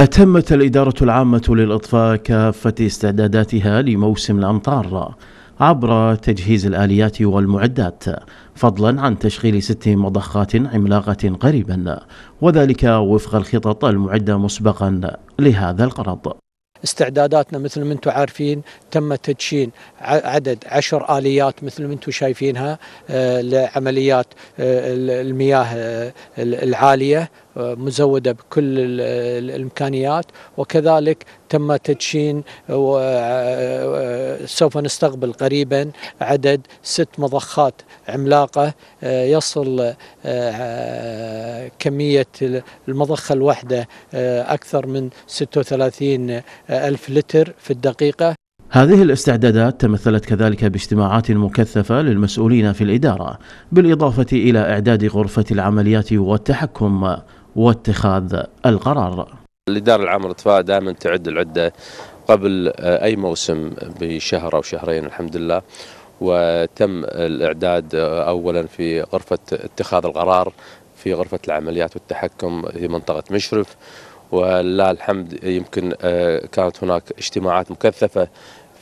أتمت الإدارة العامة للإطفاء كافة استعداداتها لموسم الأمطار عبر تجهيز الآليات والمعدات فضلا عن تشغيل ست مضخات عملاقة قريبا وذلك وفق الخطط المعدة مسبقا لهذا الغرض استعداداتنا مثل ما انتم عارفين تم تدشين عدد عشر آليات مثل ما انتم شايفينها آه، لعمليات آه، المياه آه، العالية مزوده بكل الامكانيات وكذلك تم تدشين وسوف آه، آه، نستقبل قريبا عدد ست مضخات عملاقه آه، يصل كميه المضخه الواحده اكثر من 36 الف لتر في الدقيقه هذه الاستعدادات تمثلت كذلك باجتماعات مكثفة للمسؤولين في الإدارة بالإضافة إلى إعداد غرفة العمليات والتحكم واتخاذ القرار الإدارة العامة للإطفاء دائما تعد العدة قبل آه، أي موسم بشهر أو شهرين الحمد لله وتم الإعداد آه، أولا في غرفة اتخاذ القرار في غرفة العمليات والتحكم في منطقة مشرف ولله الحمد يمكن آه، كانت هناك اجتماعات مكثفة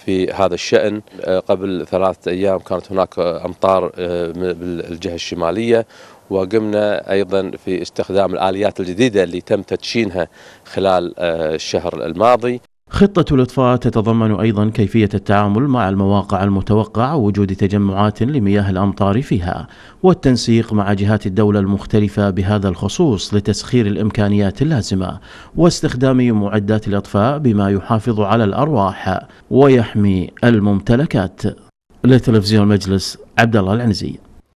في هذا الشأن آه، قبل ثلاثة أيام كانت هناك آه، أمطار بالجهة آه، الشمالية وقمنا أيضا في استخدام الآليات الجديدة اللي تم تدشينها خلال الشهر الماضي خطة الإطفاء تتضمن أيضا كيفية التعامل مع المواقع المتوقع وجود تجمعات لمياه الأمطار فيها والتنسيق مع جهات الدولة المختلفة بهذا الخصوص لتسخير الإمكانيات اللازمة واستخدام معدات الإطفاء بما يحافظ على الأرواح ويحمي الممتلكات لتلفزيون مجلس عبد الله العنزي